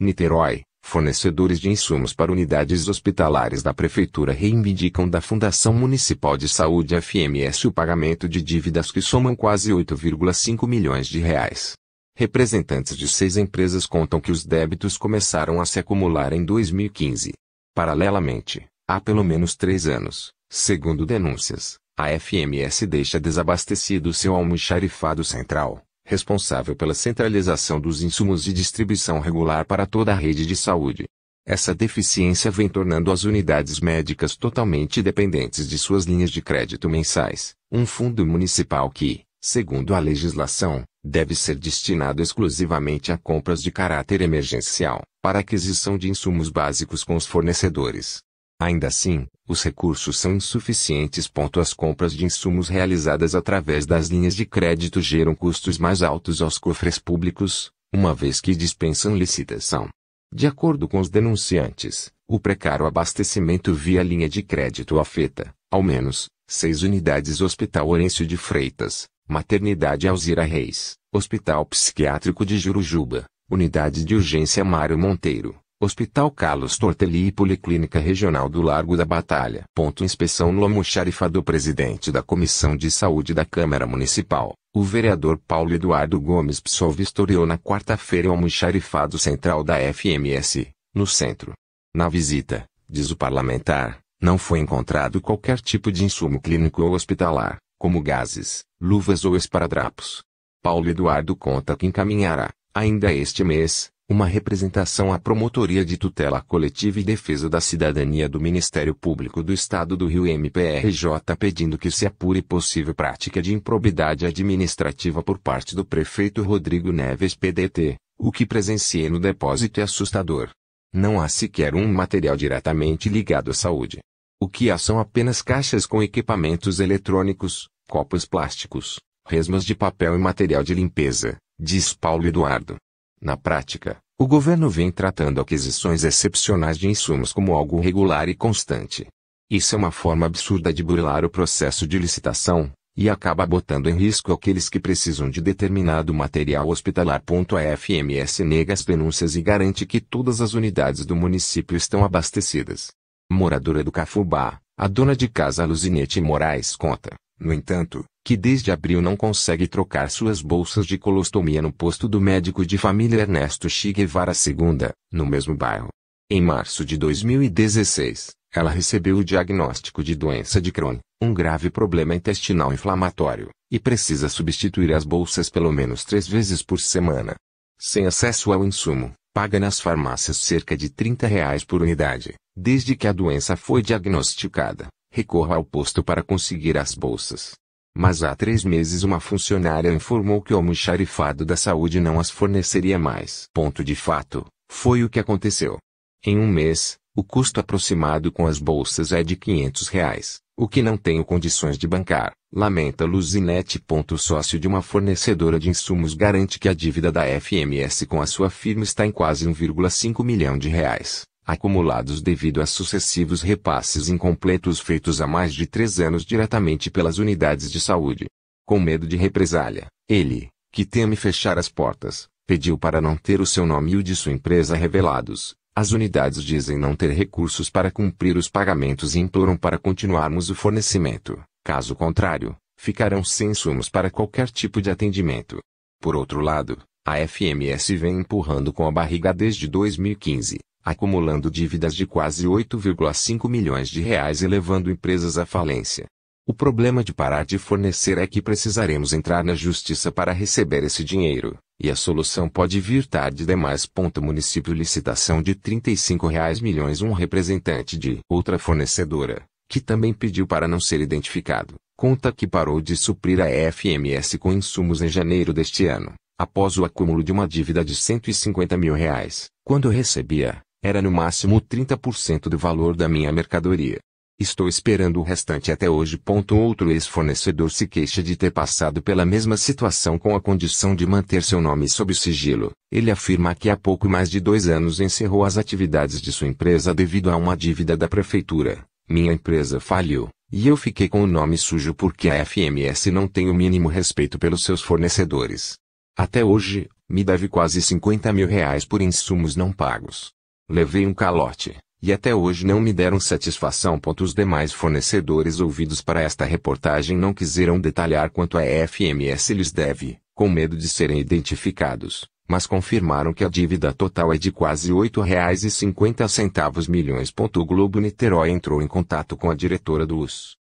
Niterói, fornecedores de insumos para unidades hospitalares da Prefeitura reivindicam da Fundação Municipal de Saúde FMS o pagamento de dívidas que somam quase 8,5 milhões de reais. Representantes de seis empresas contam que os débitos começaram a se acumular em 2015. Paralelamente, há pelo menos três anos, segundo denúncias, a FMS deixa desabastecido seu almoxarifado central responsável pela centralização dos insumos e distribuição regular para toda a rede de saúde. Essa deficiência vem tornando as unidades médicas totalmente dependentes de suas linhas de crédito mensais, um fundo municipal que, segundo a legislação, deve ser destinado exclusivamente a compras de caráter emergencial, para aquisição de insumos básicos com os fornecedores. Ainda assim, os recursos são insuficientes. As compras de insumos realizadas através das linhas de crédito geram custos mais altos aos cofres públicos, uma vez que dispensam licitação. De acordo com os denunciantes, o precário abastecimento via linha de crédito afeta, ao menos, seis unidades Hospital Orencio de Freitas, Maternidade Alzira Reis, Hospital Psiquiátrico de Jurujuba, Unidade de Urgência Mário Monteiro, Hospital Carlos Tortelli e Policlínica Regional do Largo da Batalha. Ponto inspeção no almoxarifado presidente da Comissão de Saúde da Câmara Municipal, o vereador Paulo Eduardo Gomes Psol vistoriou na quarta-feira o almoxarifado central da FMS, no centro. Na visita, diz o parlamentar, não foi encontrado qualquer tipo de insumo clínico ou hospitalar, como gases, luvas ou esparadrapos. Paulo Eduardo conta que encaminhará, ainda este mês, uma representação à Promotoria de Tutela Coletiva e Defesa da Cidadania do Ministério Público do Estado do Rio MPRJ pedindo que se apure possível prática de improbidade administrativa por parte do prefeito Rodrigo Neves PDT, o que presenciei no depósito é assustador. Não há sequer um material diretamente ligado à saúde. O que há são apenas caixas com equipamentos eletrônicos, copos plásticos, resmas de papel e material de limpeza, diz Paulo Eduardo. Na prática, o governo vem tratando aquisições excepcionais de insumos como algo regular e constante. Isso é uma forma absurda de burlar o processo de licitação, e acaba botando em risco aqueles que precisam de determinado material hospitalar. A FMS nega as denúncias e garante que todas as unidades do município estão abastecidas. Moradora do Cafubá, a dona de casa Luzinete Moraes conta, no entanto, que desde abril não consegue trocar suas bolsas de colostomia no posto do médico de família Ernesto Che Vara II, no mesmo bairro. Em março de 2016, ela recebeu o diagnóstico de doença de Crohn, um grave problema intestinal inflamatório, e precisa substituir as bolsas pelo menos três vezes por semana. Sem acesso ao insumo, paga nas farmácias cerca de R$ 30 reais por unidade, desde que a doença foi diagnosticada. Recorra ao posto para conseguir as bolsas mas há três meses uma funcionária informou que o almoxarifado da saúde não as forneceria mais. Ponto de fato, foi o que aconteceu. Em um mês, o custo aproximado com as bolsas é de 500 reais, o que não tenho condições de bancar, lamenta Luzinete. Sócio de uma fornecedora de insumos garante que a dívida da FMS com a sua firma está em quase 1,5 milhão de reais, acumulados devido a sucessivos repasses incompletos feitos há mais de três anos diretamente pelas unidades de saúde. Com medo de represália, ele, que teme fechar as portas, pediu para não ter o seu nome e o de sua empresa revelados. As unidades dizem não ter recursos para cumprir os pagamentos e imploram para continuarmos o fornecimento. Caso contrário, ficarão sem insumos para qualquer tipo de atendimento. Por outro lado, a FMS vem empurrando com a barriga desde 2015, acumulando dívidas de quase 8,5 milhões de reais e levando empresas à falência. O problema de parar de fornecer é que precisaremos entrar na justiça para receber esse dinheiro, e a solução pode vir tarde demais. Ponto município licitação de 35 reais milhões um representante de outra fornecedora, que também pediu para não ser identificado, conta que parou de suprir a FMS com insumos em janeiro deste ano, após o acúmulo de uma dívida de 150 mil reais, quando recebia era no máximo 30% do valor da minha mercadoria. Estou esperando o restante até hoje. Outro ex-fornecedor se queixa de ter passado pela mesma situação com a condição de manter seu nome sob sigilo. Ele afirma que há pouco mais de dois anos encerrou as atividades de sua empresa devido a uma dívida da prefeitura. Minha empresa faliu, e eu fiquei com o nome sujo porque a FMS não tem o mínimo respeito pelos seus fornecedores. Até hoje, me deve quase 50 mil reais por insumos não pagos. Levei um calote, e até hoje não me deram satisfação. Os demais fornecedores ouvidos para esta reportagem não quiseram detalhar quanto a FMS lhes deve, com medo de serem identificados, mas confirmaram que a dívida total é de quase R$ 8,50 milhões. O Globo Niterói entrou em contato com a diretora do US